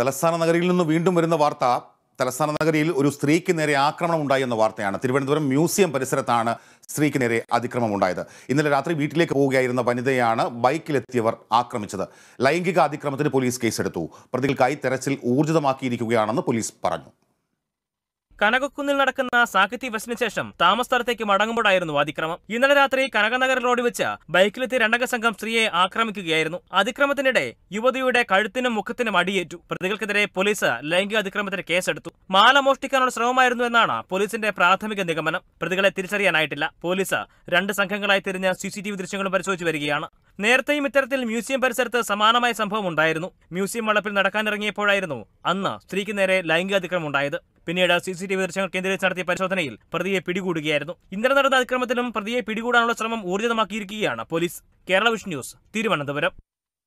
തലസ്ഥാന നഗരിയിൽ നിന്ന് വീണ്ടും വരുന്ന വാർത്ത തലസ്ഥാന നഗരിയിൽ ഒരു സ്ത്രീക്ക് നേരെ ആക്രമണം ഉണ്ടായി എന്ന വാർത്തയാണ് തിരുവനന്തപുരം മ്യൂസിയം പരിസരത്താണ് സ്ത്രീക്ക് നേരെ അതിക്രമം ഉണ്ടായത് ഇന്നലെ രാത്രി വീട്ടിലേക്ക് പോവുകയായിരുന്ന വനിതയാണ് ബൈക്കിലെത്തിയവർ ആക്രമിച്ചത് ലൈംഗിക അതിക്രമത്തിന് പോലീസ് കേസെടുത്തു പ്രതികൾക്കായി തെരച്ചിൽ ഊർജിതമാക്കിയിരിക്കുകയാണെന്ന് പോലീസ് പറഞ്ഞു കനകക്കുന്നിൽ നടക്കുന്ന സാഹിത്യ ഫെസ്റ്റിന് ശേഷം സ്ഥലത്തേക്ക് മടങ്ങുമ്പോഴായിരുന്നു അതിക്രമം ഇന്നലെ രാത്രി കനകനഗർ റോഡിൽ വെച്ച് ബൈക്കിലെത്തിയ രണ്ടംഗ സംഘം സ്ത്രീയെ ആക്രമിക്കുകയായിരുന്നു അതിക്രമത്തിനിടെ യുവതിയുടെ കഴുത്തിനും മുഖത്തിനും അടിയേറ്റു പ്രതികൾക്കെതിരെ പോലീസ് ലൈംഗിക അതിക്രമത്തിന് കേസെടുത്തു മാല മോഷ്ടിക്കാനുള്ള ശ്രമമായിരുന്നു എന്നാണ് പോലീസിന്റെ പ്രാഥമിക നിഗമനം പ്രതികളെ തിരിച്ചറിയാനായിട്ടില്ല പോലീസ് രണ്ട് സംഘങ്ങളായി തിരിഞ്ഞ് സിസിടിവി ദൃശ്യങ്ങളും പരിശോധിച്ചു വരികയാണ് നേരത്തെയും ഇത്തരത്തിൽ മ്യൂസിയം പരിസരത്ത് സമാനമായ സംഭവം ഉണ്ടായിരുന്നു മ്യൂസിയം വളപ്പിൽ നടക്കാനിറങ്ങിയപ്പോഴായിരുന്നു അന്ന് സ്ത്രീക്ക് നേരെ ലൈംഗിക അതിക്രമം ഉണ്ടായത് പിന്നീട് സി സി ടി വി ദൃശ്യങ്ങൾ കേന്ദ്രീകരിച്ച് നടത്തിയ പരിശോധനയിൽ പ്രതിയെ പിടികൂടുകയായിരുന്നു ഇന്നലെ നടന്ന അതിക്രമത്തിലും പ്രതിയെ പിടികൂടാനുള്ള ശ്രമം ഊർജിതമാക്കിയിരിക്കുകയാണ് police Kerala vision news Thiruvananthapuram